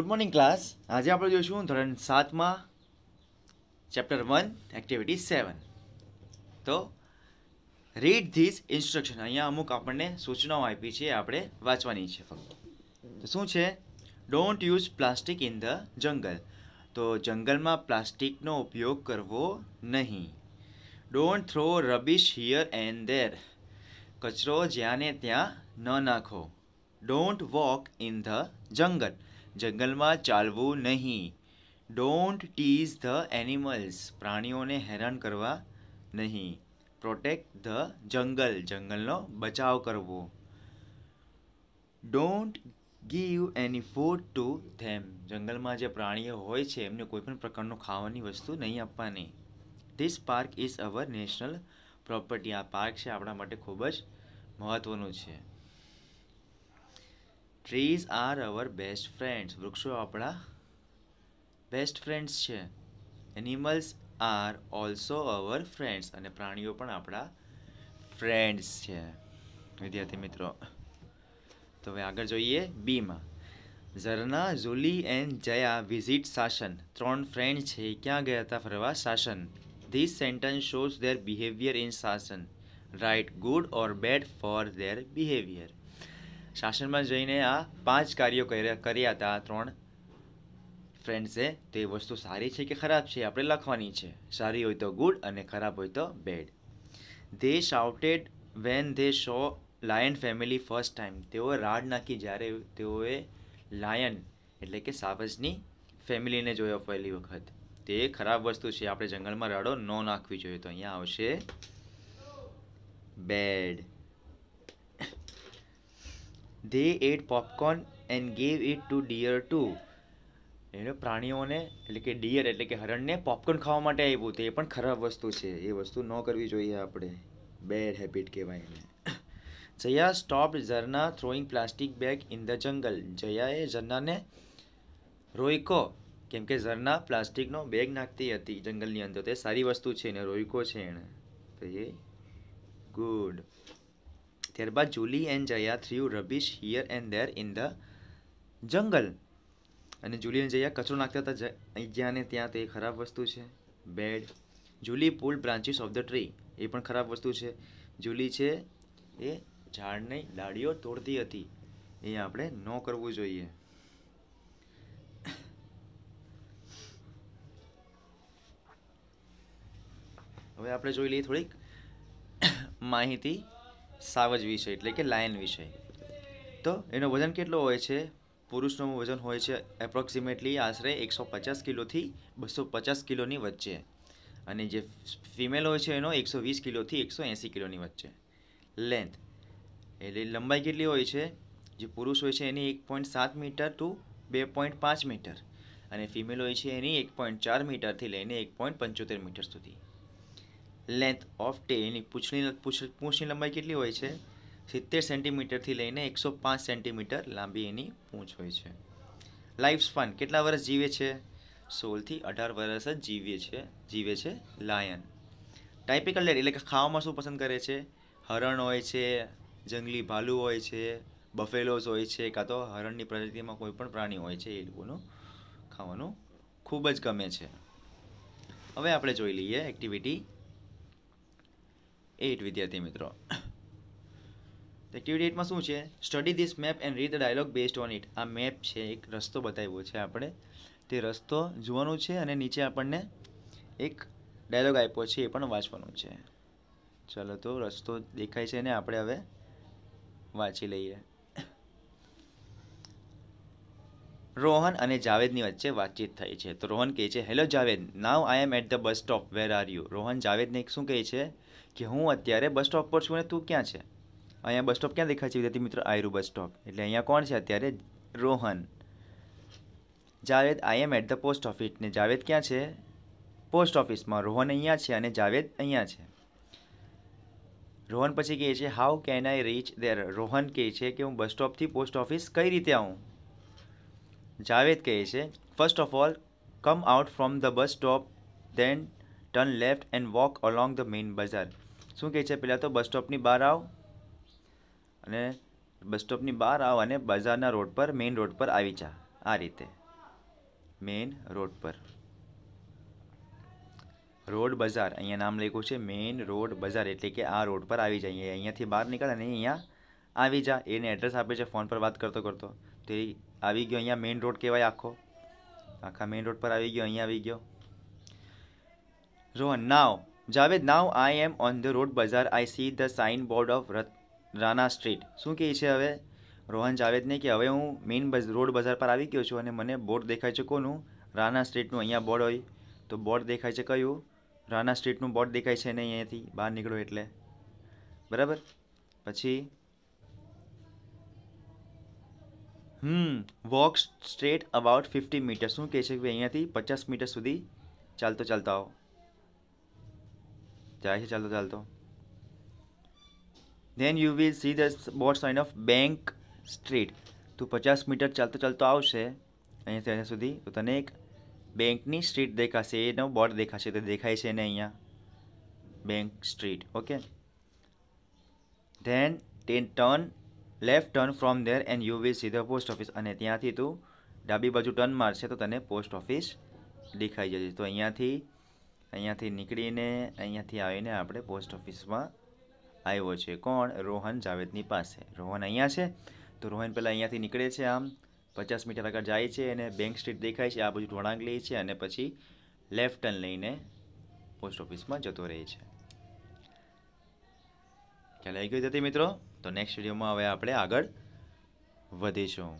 good morning class આજે આપણે જોઈશું ધોરણ સાતમાં ચેપ્ટર વન એક્ટિવિટી સેવન તો રીડ ધીસ ઇન્સ્ટ્રક્શન અહીંયા અમુક આપણને સૂચનાઓ આપી છે આપણે વાંચવાની છે ફક્ત તો શું છે don't use plastic in the jungle તો જંગલમાં પ્લાસ્ટિકનો ઉપયોગ કરવો નહીં don't throw rubbish here and there કચરો જ્યાં ને ત્યાં ન નાખો ડોન્ટ વોક ઇન ધ જંગલ જંગલમાં ચાલવું નહીં ડોન્ટ ટીઝ ધ એનિમલ્સ પ્રાણીઓને હેરાન કરવા નહીં પ્રોટેક્ટ ધ જંગલ જંગલનો બચાવ કરવો don't give any food to them જંગલમાં જે પ્રાણીઓ હોય છે એમને કોઈપણ પ્રકારનું ખાવાની વસ્તુ નહીં આપવાની this park is our national property આ પાર્ક છે આપણા માટે ખૂબ જ મહત્ત્વનું છે trees are our best friends વૃક્ષો આપણા બેસ્ટ ફ્રેન્ડ્સ છે animals are also our friends અને પ્રાણીઓ પણ આપણા ફ્રેન્ડ્સ છે વિદ્યાર્થી મિત્રો તો હવે આગળ જોઈએ બીમાં ઝરના ઝુલી એન્ડ જયા વિઝિટ સાશન ત્રણ ફ્રેન્ડ છે ક્યાં ગયા હતા ફરવા Sasan this sentence shows their behaviour in Sasan right good or bad for their behaviour શાસનમાં જઈને આ પાંચ કાર્યો કર્યા હતા ત્રણ ફ્રેન્ડ્સે તો એ વસ્તુ સારી છે કે ખરાબ છે આપણે લખવાની છે સારી હોય તો ગુડ અને ખરાબ હોય તો bad they shouted when they show lion family first time તેઓ રાડ નાખી જ્યારે તેઓએ લાયન એટલે કે સાવજની ફેમિલીને જોયો પહેલી વખત તે ખરાબ વસ્તુ છે આપણે જંગલમાં રાડો ન નાખવી જોઈએ તો અહીંયા આવશે bad they ate popcorn and gave it to deer to એને પ્રાણીઓને એટલે કે ડિયર એટલે કે હરણને પોપકોર્ન ખાવા માટે આવ્યું તે પણ ખરાબ વસ્તુ છે એ વસ્તુ ન કરવી જોઈએ આપણે બેડ હેબિટ કહેવાય એને Jaya stop Jharna throwing plastic bag in the jungle જયાએ ઝરનાને રોયકો કેમ કે ઝરના પ્લાસ્ટિકનો બેગ નાખતી હતી જંગલની અંદર તે સારી વસ્તુ છે એને રોઈકો છે એણે તો એ ગુડ ત્યારબાદ Julie and Jaya threw rubbish here and there in the jungle અને જુલી એન્ડ જયા કચરો નાખતા હતા જ્યાં ને ત્યાં તે ખરાબ વસ્તુ છે bad Julie pull branches of the tree એ પણ ખરાબ વસ્તુ છે જુલી છે એ ઝાડની ડાળીઓ તોડતી હતી એ આપણે ન કરવું જોઈએ હવે આપણે જોઈ લઈએ થોડીક માહિતી સાવજ વિષય એટલે કે લાયન વિષય તો એનો વજન કેટલો હોય છે પુરુષનું વજન હોય છે એપ્રોક્સિમેટલી આશરે એકસો પચાસ કિલોથી બસો પચાસ કિલોની વચ્ચે અને જે ફિમેલ હોય છે એનો એકસો વીસ કિલોથી એકસો એંસી કિલોની વચ્ચે લેન્થ એટલે લંબાઈ કેટલી હોય છે જે પુરુષ હોય છે એની એક પોઈન્ટ સાત મીટર ટુ બે પોઈન્ટ પાંચ મીટર અને ફિમેલ હોય છે એની એક પોઈન્ટ ચાર મીટરથી લઈને એક પોઈન્ટ પંચોતેર મીટર સુધી લેન્થ ઓફ ટે એની પૂંછની પૂંછની લંબાઈ કેટલી હોય છે સિત્તેર સેન્ટીમીટરથી લઈને એકસો પાંચ સેન્ટીમીટર લાંબી એની પૂંછ હોય છે લાઈફ સ્પાન કેટલા વર્ષ જીવે છે સોળથી અઢાર વર્ષ જ જીવે છે જીવે છે લાયન ટાઇપિકલ ડેટ એટલે કે ખાવામાં શું પસંદ કરે છે હરણ હોય છે જંગલી ભાલુ હોય છે બફેલોઝ હોય છે કાં તો હરણની પ્રજાતિમાં કોઈ પણ પ્રાણી હોય છે એ લોકોનું ખાવાનું ખૂબ જ ગમે છે હવે આપણે જોઈ લઈએ એક્ટિવિટી એટ વિદ્યાર્થી મિત્રો એક્ટિવિટી એઇટમાં શું છે study this map and read the dialogue based on it આ મેપ છે એક રસ્તો બતાવ્યો છે આપણે તે રસ્તો જોવાનો છે અને નીચે આપણને એક ડાયલોગ આપ્યો છે એ પણ વાંચવાનો છે ચાલો તો રસ્તો દેખાય છે ને આપણે હવે વાંચી લઈએ રોહન અને જાવેદની વચ્ચે વાતચીત થઈ છે તો રોહન કહે છે hello Javed now I am at the bus stop where are you Rohan જાવેદને શું કહે છે કે હું અત્યારે બસ સ્ટોપ પર છું અને તું ક્યાં છે અહીંયા બસ સ્ટોપ ક્યાં દેખાય છે વિદ્યાર્થી મિત્રો આયરુ બસ સ્ટોપ એટલે અહીંયા કોણ છે અત્યારે Rohan Javed I am at the post office ને જાવેદ ક્યાં છે પોસ્ટ ઓફિસમાં રોહન અહીંયા છે અને જાવેદ અહીંયા છે રોહન પછી કહે છે how can I reach there Rohan કહે છે કે હું બસ સ્ટોપથી પોસ્ટ ઓફિસ કઈ રીતે આવું જાવેદ કહે છે first of all come out from the bus stop then turn left and walk along the main bazaar શું કહે છે પહેલાં તો બસ સ્ટોપની બહાર આવ અને બસ સ્ટોપની બહાર આવ અને બજારના રોડ પર મેઇન રોડ પર આવી જા આ રીતે મેઇન રોડ પર રોડ બજાર અહીંયા નામ લખ્યું છે મેઇન રોડ બજાર એટલે કે આ રોડ પર આવી જઈએ અહીંયાથી બહાર નીકળે અને અહીંયા આવી જા એને એડ્રેસ આપે છે ફોન પર વાત કરતો કરતો તે આવી ગયો અહીંયા મેઇન રોડ કહેવાય આખો આખા મેઇન રોડ પર આવી ગયો અહીંયા આવી ગયો Rohan now Javed now I am on the road bazaar I see the sign board of Rat Rana street શું કહે છે હવે રોહન જાવેદને કે હવે હું મેઇન રોડ બજાર પર આવી ગયો છું અને મને બોર્ડ દેખાય છે કોનું રાના સ્ટ્રીટનું અહીંયા બોર્ડ હોય તો બોર્ડ દેખાય છે કયું રાના સ્ટ્રીટનું બોર્ડ દેખાય છે ને અહીંયાથી બહાર નીકળો એટલે બરાબર પછી hmm walk straight about fifty metre શું કહે છે કે અહીંયાથી પચાસ મીટર સુધી ચાલતો ચાલતો આવો જાય છે ચાલતો ચાલતો then you will see the board sign of bank street તું પચાસ મીટર ચાલતો ચાલતો આવશે અહીંયાથી અહીંયા સુધી તો તને એક બેંકની સ્ટ્રીટ દેખાશે એનો બોર્ડ દેખાશે તો દેખાય છે ને અહીંયા bank street okay then ten turn left turn from there and you will see the post office અને ત્યાંથી તું ડાબી બાજુ ટર્ન મારશે તો તને પોસ્ટ ઓફિસ દેખાઈ જશે તો અહીંયાથી અહીંયાથી નીકળીને અહીંયાથી આવીને આપણે પોસ્ટ ઓફિસમાં આવ્યો છે કોણ રોહન જાવેદની પાસે રોહન અહીંયા છે તો રોહન પહેલાં અહીંયાથી નીકળે છે આમ પચાસ મીટર આગળ જાય છે અને બેંક સ્ટ્રીટ દેખાય છે આ બાજુ વળાંક લે છે અને પછી લેફ્ટ ટર્ન લઈને પોસ્ટ ઓફિસમાં જતો રહે છે ખ્યાલ આવી ગયો હતી મિત્રો તો નેક્સ્ટ વિડીયોમાં હવે આપણે આગળ વધીશું